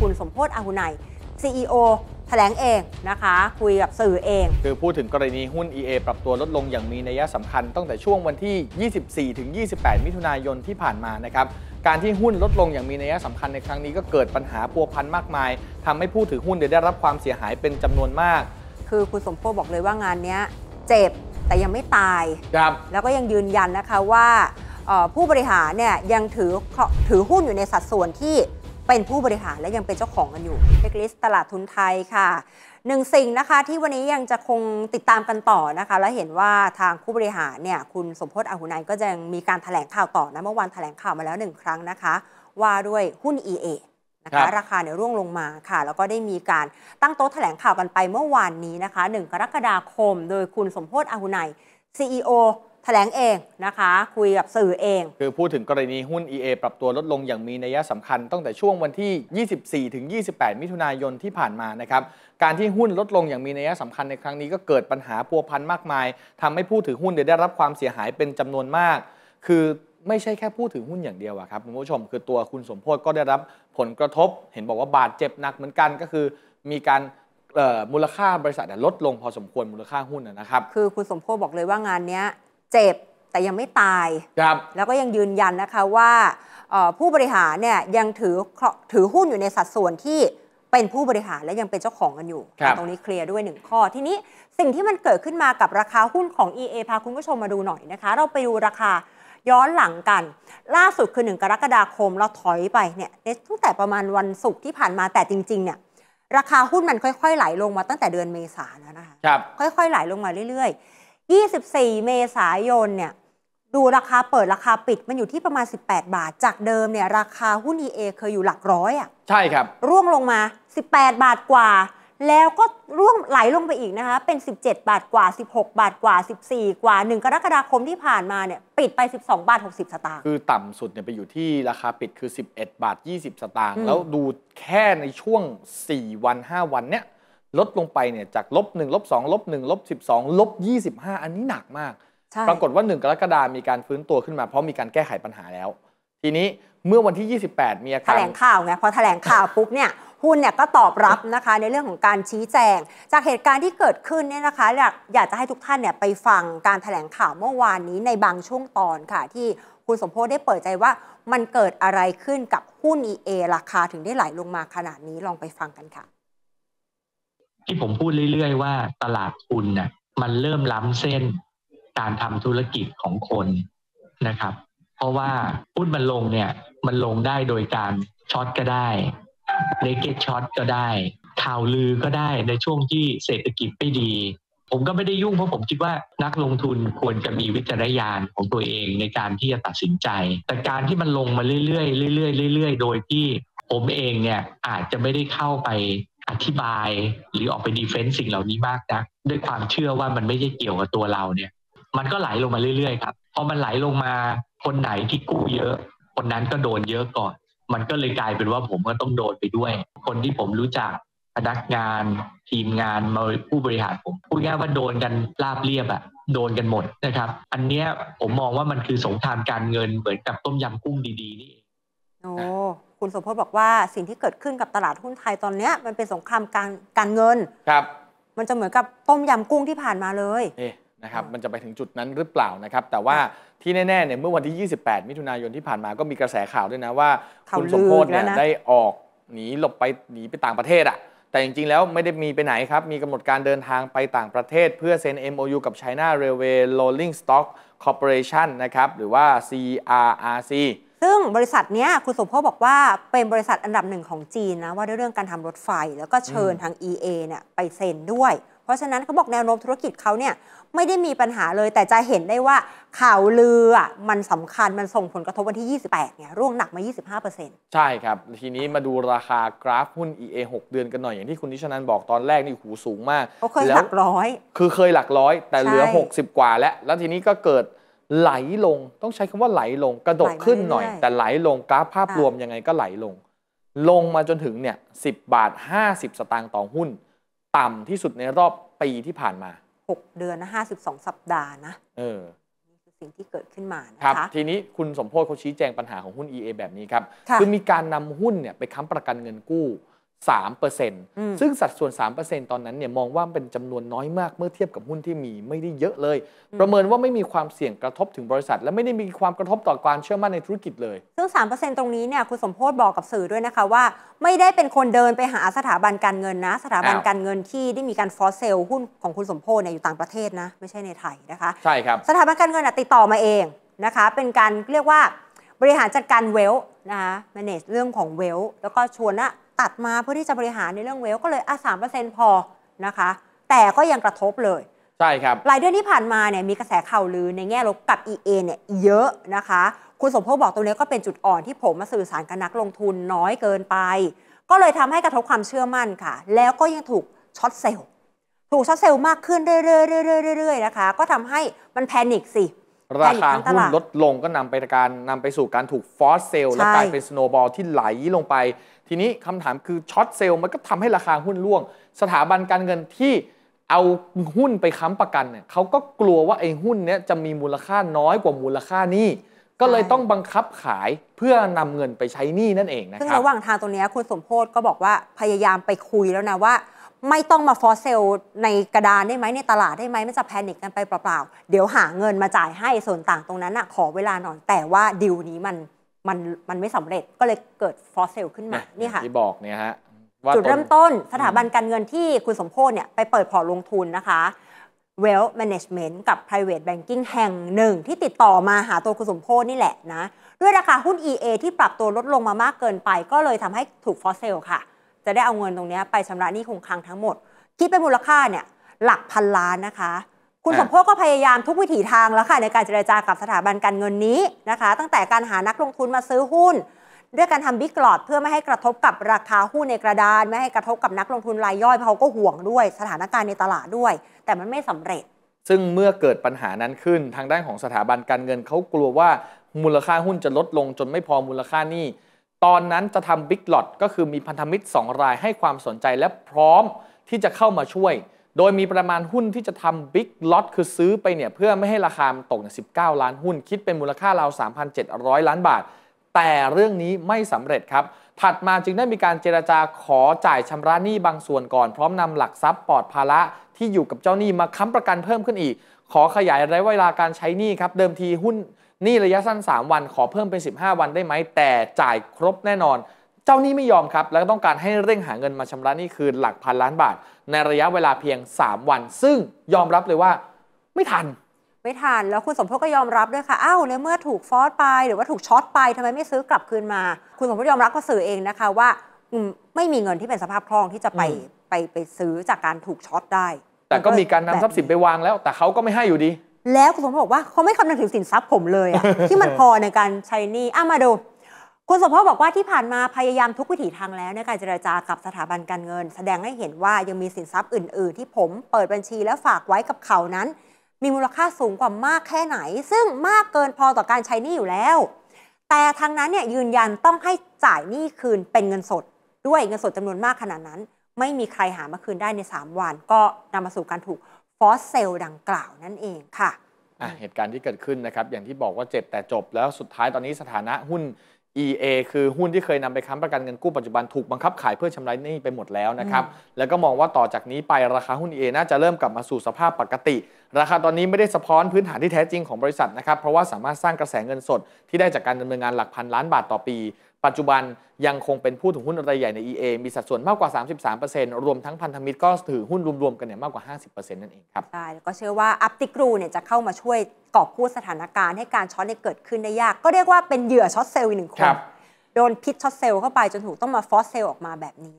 คุณสมโพศอาหุไน CEO แถลงเองนะคะ คุยกับสื่อเอง คือพูดถึงกรณีหุ้น EA ปรับตัวลดลงอย่างมีนัยสำคัญตั้งแต่ช่วงวันที่ 24ถึง28 มิถุนายนที่ผ่านมานะครับ การที่หุ้นลดลงอย่างมีนัยสำคัญในครั้งนี้ ก็เกิดปัญหาพัวพันมากมาย ทำให้ผู้ถือหุ้นได้รับความเสียหายเป็นจำนวนมาก คือคุณสมโพศ์บอกเลยว่างานนี้เจ็บแต่ยังไม่ตายครับแล้วก็ยังยืนยันนะคะว่าผู้บริหารเนี่ยยังถือถือหุ้นอยู่ในสัดส่วนที่เป็นผู้บริหารและยังเป็นเจ้าของกันอยู่เช็คลิสต์ตลาดทุนไทยค่ะ หนึ่งสิ่งนะคะที่วันนี้ยังจะคงติดตามกันต่อนะคะและเห็นว่าทางผู้บริหารเนี่ยคุณสมพศอาหุนัยก็ยังมีการถแถลงข่าวต่อนะเมื่อวานถแถลงข่าวมาแล้วหนึ่งครั้งนะคะ ว่าด้วยหุ้น EA นะคะราคาเนี่ยร่วงลงมาค่ะแล้วก็ได้มีการตั้งโต๊ะแถลงข่าวกันไปเมื่อวานนี้นะคะ1กรกฎาคม โดยคุณสมพศอาหุนัย CEO แถลงเองนะคะคุยกับสื่อเอง คือพูดถึงกรณีหุ้น EA ปรับตัวลดลงอย่างมีนัยสำคัญตั้งแต่ช่วงวันที่ 24ถึง28 มิถุนายนที่ผ่านมานะครับการที่หุ้นลดลงอย่างมีนัยสำคัญในครั้งนี้ก็เกิดปัญหาพัวพันมากมาย ทำให้ผู้ถือหุ้น ได้รับความเสียหายเป็นจำนวนมาก คือไม่ใช่แค่ผู้ถือหุ้นอย่างเดียวครับคุณผู้ชม คือตัวคุณสมพจน์ก็ได้รับผลกระทบ เห็นบอกว่าบาดเจ็บหนักเหมือนกันก็คือมีการมูลค่าบริษัทลดลงพอสมควรมูลค่าหุ้นนะครับ คือคุณสมจพ์บอกเลยว่างานนี้เจ็บแต่ยังไม่ตายครับแล้วก็ยังยืนยันนะคะว่า ผู้บริหารเนี่ยยังถือถือหุ้นอยู่ในสัดส่วนที่เป็นผู้บริหารและยังเป็นเจ้าของกันอยู่ตรงนี้เคลียร์ด้วยหนึ่งข้อทีนี้สิ่งที่มันเกิดขึ้นมากับราคาหุ้นของ EA พาคุณผู้ชมมาดูหน่อยนะคะ เราไปดูราคาย้อนหลังกัน ล่าสุดคือหนึ่งกรกฎาคม เราถอยไปเนี่ยตั้งแต่ประมาณวันศุกร์ที่ผ่านมาแต่จริงๆเนี่ยราคาหุ้นมันค่อยๆไหลลงมาตั้งแต่เดือนเมษาแล้วนะคะค่อยๆไหลลงมาเรื่อยๆ24 เมษายนเนี่ยดูราคาเปิดราคาปิดมันอยู่ที่ประมาณ 18 บาทจากเดิมเนี่ยราคาหุ้น EA เคยอยู่หลักร้อยอ่ะใช่ครับ ร่วงลงมา 18 บาทกว่า แล้วก็ร่วงไหลลงไปอีกนะคะเป็น 17 บาทกว่า 16 บาทกว่า 14 กว่า 1 กรกฎาคมที่ผ่านมาเนี่ยปิดไป 12บาท60สตางค์คือต่ำสุดเนี่ยไปอยู่ที่ราคาปิดคือ 11 บาท 20 สตางค์แล้วดูแค่ในช่วง 4 วัน 5 วันเนี่ยลดลงไปเนี่ยจากลบหนึ่งลบสองลบหนึ่งลบสสิบองลบยี่สิบห้าอันนี้หนักมาก ปรากฏว่าหนึ่งกรกฎาคมมีการฟื้นตัวขึ้นมาเพราะมีการแก้ไขปัญหาแล้ว ทีนี้เมื่อวันที่ 28 มีอาการแถลงข่าวไง พอแถลงข่าวปุ๊บเนี่ย หุ้นเนี่ยก็ตอบรับนะคะในเรื่องของการชี้แจง จากเหตุการณ์ที่เกิดขึ้นเนี่ยนะคะ อยากจะให้ทุกท่านเนี่ยไปฟังการแถลงข่าวเมื่อวานนี้ในบางช่วงตอนค่ะ ที่คุณสมโพศ์ได้เปิดใจว่ามันเกิดอะไรขึ้นกับหุ้น EA ราคาถึงได้ไหลลงมาขนาดนี้ลองไปฟังกันค่ะที่ผมพูดเรื่อย ๆว่าตลาดทุนน่ะมันเริ่มล้ำเส้นการทำธุรกิจของคนนะครับ เพราะว่าหุ้นมันลงเนี่ยมันลงได้โดยการช็อตก็ได้เลเก็ตช็อตก็ได้ข่าวลือก็ได้ในช่วงที่เศรษฐกิจไม่ดี ผมก็ไม่ได้ยุ่งเพราะผมคิดว่านักลงทุนควรจะมีวิจารยานของตัวเองในการที่จะตัดสินใจ แต่การที่มันลงมาเรื่อยๆเรื่อยๆเรื่อยๆโดย ที่ผมเองเนี่ยอาจจะไม่ได้เข้าไปอธิบายหรือออกไปดีเฟนซ์สิ่งเหล่านี้มากนะด้วยความเชื่อว่ามันไม่ใช่เกี่ยวกับตัวเราเนี่ย มันก็ไหลลงมาเรื่อยๆครับพอมันไหลลงมาคนไหนที่กู้เยอะคนนั้นก็โดนเยอะก่อน มันก็เลยกลายเป็นว่าผมก็ต้องโดนไปด้วย คนที่ผมรู้จักพนักงาน ทีมงานมาผู้บริหารผมพูดง่ายว่าโดนกันราบเรียบอะโดนกันหมดนะครับ อันเนี้ยผมมองว่ามันคือสงครามการเงินเหมือนกับต้มยำกุ้งดีๆนี่เองโอ้คุณสมพจน์บอกว่าสิ่งที่เกิดขึ้นกับตลาดหุ้นไทยตอนเนี้ยมันเป็นสงครามการการเงิน ครับ มันจะเหมือนกับต้มยำกุ้งที่ผ่านมาเลยเอ๊ะนะครับมันจะไปถึงจุดนั้นหรือเปล่านะครับ แต่ว่าที่แน่ๆเนี่ยเมื่อวันที่ 28 มิถุนายนที่ผ่านมาก็มีกระแสข่าวด้วยนะ ว่าคุณสมพศเนี่ยได้ออกหนีหลบไปหนีไปต่างประเทศอะแต่จริงๆแล้วไม่ได้มีไปไหนครับมีกำหนดการเดินทางไปต่างประเทศเพื่อเซ็น MOU กับ China Railway Rolling Stock Corporation นะครับหรือว่า CRRC ซึ่งบริษัทนี้คุณสมพบอกว่าเป็นบริษัทอันดับหนึ่งของจีนนะ ว่าด้วยเรื่องการทำรถไฟแล้วก็เชิญทาง EA เนี่ยไปเซ็นด้วย เพราะฉะนั้นเขาบอกแนวโน้มธุรกิจเขาเนี่ยไม่ได้มีปัญหาเลยแต่จะเห็นได้ว่าข่าวลือมันสำคัญมันส่งผลกระทบวันที่ 28 เนี่ย ร่วงหนักมา 25%ใช่ครับ ทีนี้มาดูราคากราฟหุ้น EA 6เดือนกันหน่อยอย่างที่คุณนิชนันบอกตอนแรกนี่หูสูงมากเคยหลักร้อย คือเคยหลักร้อย แต่เหลือ 60 กว่าแล้วแล้วทีนี้ก็เกิดไหลลงต้องใช้คำว่าไหลลงกระดกขึ้นหน่อย แต่ไหลลง กราฟภาพรวมยังไงก็ไหลลง ลงมาจนถึงเนี่ยสิบาทห้าสิบสตางค์ต่อหุ้น ต่ำที่สุดในรอบปีที่ผ่านมา 6 เดือนนะห้าสิบสสองัปดาห์นะ เออนี่คือสิ่งที่เกิดขึ้นมานะคะทีนี้คุณสมโพศเขาชี้แจงปัญหาของหุ้น EA แบบนี้ครับคือมีการนำหุ้นเนี่ยไปค้าประกันเงินกู้3%ซึ่งสัดส่วน 3%ตอนนั้นเนี่ยมองว่าเป็นจำนวนน้อยมากเมื่อเทียบกับหุ้นที่มีไม่ได้เยอะเลย ประเมินว่าไม่มีความเสี่ยงกระทบถึงบริษัท และไม่ได้มีความกระทบต่อความเชื่อมั่นในธุรกิจเลย ซึ่ง 3%ตรงนี้เนี่ยคุณสมโพศบอกกับสื่อด้วยนะคะว่าไม่ได้เป็นคนเดินไปหาสถาบันการเงินนะ สถาบันการเงินที่ได้มีการฟอสเซลหุ้นของคุณสมโพศเนี่ยอยู่ต่างประเทศนะ ไม่ใช่ในไทยนะคะใช่ครับสถาบันการเงินติดต่อมาเองนะคะ เป็นการเรียกว่าบริหารจัดการเวลนะคะ manage เรื่องของเวลแล้วก็ชวนนะตัดมาเพื่อที่จะบริหารในเรื่องเวลก็เลยอ่ะสามเปอร์เซ็นต์พอนะคะ แต่ก็ยังกระทบเลย ใช่ครับลายเดือนที่ผ่านมาเนี่ยมีกระแสข่าวลือในแง่ลบกับ EA เนี่ยเยอะนะคะ คุณสมพงศ์บอกตรงนี้ก็เป็นจุดอ่อนที่ผมมาสื่อสารกับนักลงทุนน้อยเกินไป ก็เลยทำให้กระทบความเชื่อมั่นค่ะ แล้วก็ยังถูกช็อตเซลล์ ถูกช็อตเซลล์มากขึ้นเรื่อยๆๆๆนะคะก็ทำให้มันแพนิคสิราคาหุ้นลดลงก็นำไปการนำไปสู่การถูกฟอสเซลและกลายเป็นสโนบอลที่ไหลลงไปทีนี้คำถามคือช็อตเซลล์มันก็ทำให้ราคาหุ้นร่วง สถาบันการเงินที่เอาหุ้นไปค้ำประกันเนี่ยเขาก็กลัวว่าไอ้หุ้นเนี้ยจะมีมูลค่าน้อยกว่ามูลค่านี้ ก็เลยต้องบังคับขายเพื่อนำเงินไปใช้หนี้นั่นเองนะครับซึ่งระหว่างทางตรงนี้คุณสมโพศก็บอกว่าพยายามไปคุยแล้วนะว่า ไม่ต้องมาฟอร์เซลในกระดานได้ไหมในตลาดได้ไหมไม่จะแพนิคกันไปเปล่าๆเดี๋ยวหาเงินมาจ่ายให้ส่วนต่างตรงนั้นอะขอเวลาหน่อยแต่ว่าดิวนี้มันมันมันไม่สำเร็จก็เลยเกิดฟอสเซลขึ้นมา นี่ค่ะ ที่บอกเนี่ยฮะจุดเริ่มต้นสถาบันการเงินที่คุณสมโพศ์เนี่ย ไปเปิดพอร์ตลงทุนนะคะ w e l l Management กับ Private Banking แห่งหนึ่งที่ติดต่อมาหาตัวคุณสมโพศ์นี่แหละนะ ด้วยราคาหุ้น EA ที่ปรับตัวลดลงมามากเกินไป ก็เลยทำให้ถูกฟอสเซลค่ะ จะได้เอาเงินตรงนี้ไปชำระหนี้คงค้างทั้งหมด คิดเป็นมูลค่าเนี่ย หลักพันล้านนะคะคุณสมโพก็พยายามทุกวิถีทางแล้วค่ะในการเจรจากับสถาบันการเงินนี้นะคะ ตั้งแต่การหานักลงทุนมาซื้อหุ้น ด้วยการทำบิ๊กหลอดเพื่อไม่ให้กระทบกับราคาหุ้นในกระดาน ไม่ให้กระทบกับนักลงทุนรายย่อยเพราะเขาก็ห่วงด้วย สถานการณ์ในตลาดด้วย แต่มันไม่สำเร็จ ซึ่งเมื่อเกิดปัญหานั้นขึ้นทางด้านของสถาบันการเงินเขากลัวว่ามูลค่าหุ้นจะลดลง จนไม่พอมูลค่านี่ตอนนั้นจะทำบิ๊กหลอดก็คือมีพันธมิตร 2 รายให้ความสนใจและพร้อมที่จะเข้ามาช่วยโดยมีประมาณหุ้นที่จะทำบิ๊กล็อตคือซื้อไปเนี่ย เพื่อไม่ให้ราคาตกเนี่ย19 ล้านหุ้น คิดเป็นมูลค่าราว 3,700 ล้านบาท แต่เรื่องนี้ไม่สำเร็จครับ ถัดมาจึงได้มีการเจราจาขอจ่ายชำระหนี้บางส่วนก่อนพร้อมนำหลักทรัพย์ปลอดภาระที่อยู่กับเจ้าหนี้มาค้ำประกันเพิ่มขึ้นอีก ขอขยายระยะเวลาการใช้หนี้ครับ เดิมทีหุ้นหนี้ระยะสั้น 3 วันขอเพิ่มเป็น 15 วันได้ไหมแต่จ่ายครบแน่นอนเจ้าหนี้ไม่ยอมครับแล้วก็ต้องการให้เร่งหาเงินมาชำระหนี้คืนหลักพันล้านบาท ในระยะเวลาเพียง 3 วันซึ่งยอมรับเลยว่า ไม่ทันไม่ทันแล้วคุณสมพศก็ยอมรับด้วยค่ะอ้าวแล้วเมื่อถูกฟอสไปหรือว่าถูกช็อตไปทำไมไม่ซื้อกลับคืนมา คุณสมพศยอมรับก็สื่อเองนะคะว่าไม่มีเงินที่เป็นสภาพคล่องที่จะไปไปไปซื้อจากการถูกช็อตได้ แต่ก็มีการนำทรัพย์สินไปวางแล้วแต่เขาก็ไม่ให้อยู่ดี แล้วคุณสมพศบอกว่าเขาไม่คำนึงถึงสินทรัพย์ผมเลยที่มันพอในการใช้นี่อ้ามาดูคุณสมพบอกว่า ที่ผ่านมาพยายามทุกวิถีทางแล้ว ในการเจรจากับสถาบันการเงิน แสดงให้เห็นว่ายังมีสินทรัพย์อื่น ๆ ที่ผมเปิดบัญชีและฝากไว้กับเขานั้น มีมูลค่าสูงกว่ามากแค่ไหน ซึ่งมากเกินพอต่อการใช้หนี้อยู่แล้ว แต่ทางนั้นเนี่ยยืนยันต้องให้จ่ายหนี้คืนเป็นเงินสด ด้วยเงินสดจำนวนมากขนาดนั้น ไม่มีใครหามาคืนได้ใน 3 วันก็นำมาสู่การถูกฟอสเซลดังกล่าวนั่นเองค่ะ เหตุการณ์ที่เกิดขึ้นนะครับอย่างที่บอกว่าเจ็บแต่จบแล้วสุดท้ายตอนนี้สถานะหุ้น EA คือหุ้นที่เคยนำไปค้ำประกันเงินกู้ปัจจุบันถูกบังคับขายเพื่อชำระหนี้ไปหมดแล้วนะครับ แล้วก็มองว่าต่อจากนี้ไปราคาหุ้น EA น่าจะเริ่มกลับมาสู่สภาพปกติ ราคาตอนนี้ไม่ได้สะพ้อนพื้นฐานที่แท้จริงของบริษัทนะครับ เพราะว่าสามารถสร้างกระแสเงินสดที่ได้จากการดำเนินงานหลักพันล้านบาทต่อปีปัจจุบันยังคงเป็นผู้ถือหุ้นรายใหญ่ใน EA มีสัดส่วนมากกว่า 33%รวมทั้งพันธมิตรก็ถือหุ้นรวมๆกันเนี่ย มากกว่า 50%นั่นเองครับ ใช่ก็เชื่อว่าอัพติกรูเนี่ยจะเข้ามาช่วยกอบกู้สถานการณ์ ให้การช็อตเนี่ยเกิดขึ้นได้ยาก ก็เรียกว่าเป็นเหยื่อช็อตเซลล์อีกหนึ่งคน โดนพิษช็อตเซลล์เข้าไปจนถูกต้องมาฟอสเซลล์ออกมาแบบนี้